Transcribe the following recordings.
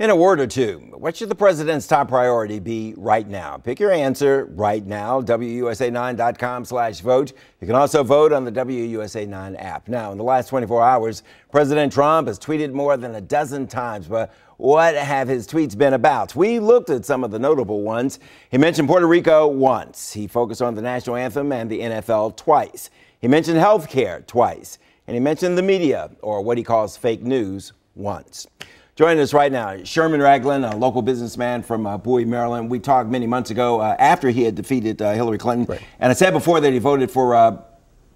In a word or two, what should the president's top priority be right now? Pick your answer right now. WUSA9.com slash vote. You can also vote on the WUSA9 app. Now, in the last 24 hours, President Trump has tweeted more than a dozen times, but what have his tweets been about? We looked at some of the notable ones. He mentioned Puerto Rico once. He focused on the national anthem and the NFL twice. He mentioned health care twice. And he mentioned the media, or what he calls fake news, once. Joining us right now, Sherman Ragland, a local businessman from uh, Bowie, Maryland. We talked many months ago uh, after he had defeated uh, Hillary Clinton. Right. And I said before that he voted for uh,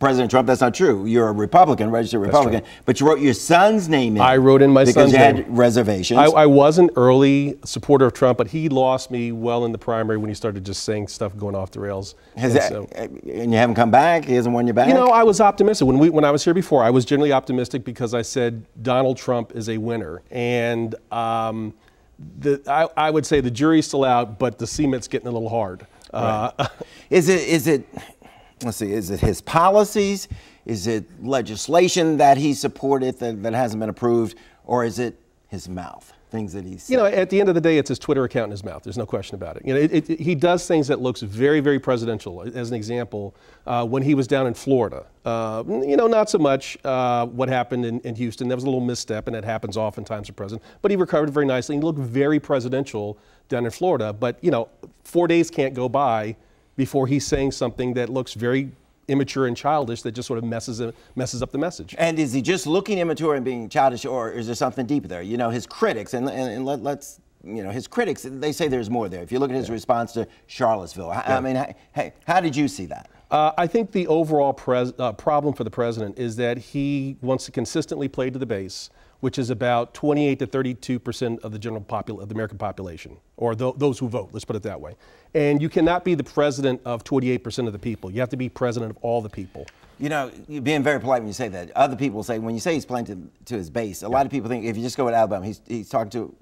President Trump. That's not true. You're a Republican, registered Republican, but you wrote your son's name in. I wrote in my because son's you had name. reservations. I, I was an early supporter of Trump, but he lost me well in the primary when he started just saying stuff going off the rails. Has and, that, so, eh, and you haven't come back. He hasn't won you back. You know, I was optimistic when we when I was here before. I was generally optimistic because I said Donald Trump is a winner, and. Um, the, I, I, would say the jury's still out, but the cement's getting a little hard. Right. Uh, is it is it let's see, is it his policies? Is it legislation that he supported that, that hasn't been approved? Or is it his mouth? Things that he's. You know, at the end of the day, it's his Twitter account and his mouth. There's no question about it. You know, it, it, he does things that looks very, very presidential. As an example, uh, when he was down in Florida, uh, you know, not so much uh, what happened in, in, Houston. That was a little misstep, and that happens oftentimes for president. But he recovered very nicely. He looked very presidential down in Florida. But you know, four days can't go by before he's saying something that looks very immature and childish that just sort of messes messes up the message. And is he just looking immature and being childish, or is there something deeper there? You know, his critics, and, and, and let, us you know, his critics, they say there's more there. If you look at his yeah. response to Charlottesville, I, yeah. I mean, hey, how did you see that? Uh, I think the overall uh, problem for the president is that he wants to consistently play to the base, which is about 28 to 32 percent of the general popul- of the American population, or th those who vote. Let's put it that way. And you cannot be the president of 28 percent of the people. You have to be president of all the people. You know, you're being very polite when you say that. Other people say when you say he's playing to, to his base. A yeah. lot of people think if you just go with Alabama, he's he's talking to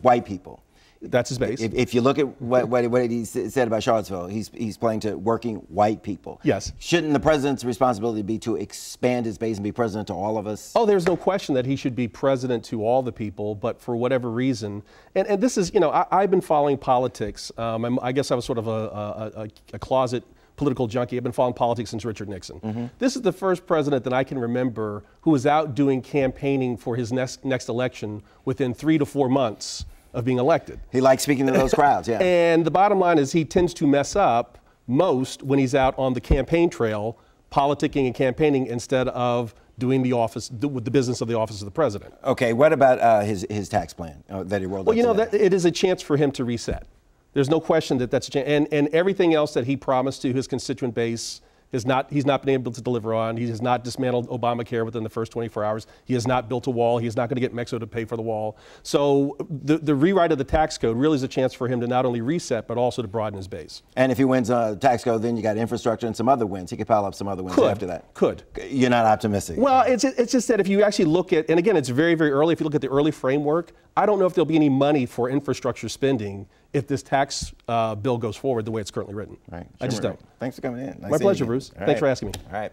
white people. That's his base. If, if you look at what, what, what, he said about Charlottesville, he's he's playing to working white people. Yes. Shouldn't the president's responsibility be to expand his base and be president to all of us? Oh, there's no question that he should be president to all the people, but for whatever reason, and, and this is, you know, I, have been following politics. Um, i guess I was sort of a, a, a closet political junkie. I've been following politics since Richard Nixon. Mm -hmm. This is the first president that I can remember who was out doing campaigning for his next, next election within three to four months of being elected. He likes speaking to those crowds, yeah. And the bottom line is he tends to mess up most when he's out on the campaign trail, politicking and campaigning instead of doing the office, the, the business of the office of the president. Okay, what about uh, his, his tax plan uh, that he rolled well, out? Well, you know, that, it is a chance for him to reset. There's no question that that's a chance. And, and everything else that he promised to his constituent base has not, he's not been able to deliver on. He has not dismantled Obamacare within the first 24 hours. He has not built a wall. He is not going to get Mexico to pay for the wall. So the, the rewrite of the tax code really is a chance for him to not only reset, but also to broaden his base. And if he wins uh, tax code, then you got infrastructure and some other wins. He could pile up some other wins could, after that. Could. You're not optimistic. Well, it's, it's just that if you actually look at, and again, it's very, very early. If you look at the early framework, I don't know if there'll be any money for infrastructure spending if this tax uh, bill goes forward the way it's currently written. Right. I just don't. Thanks for coming in. Nice My pleasure, you. Bruce. All Thanks right. for asking me. All right.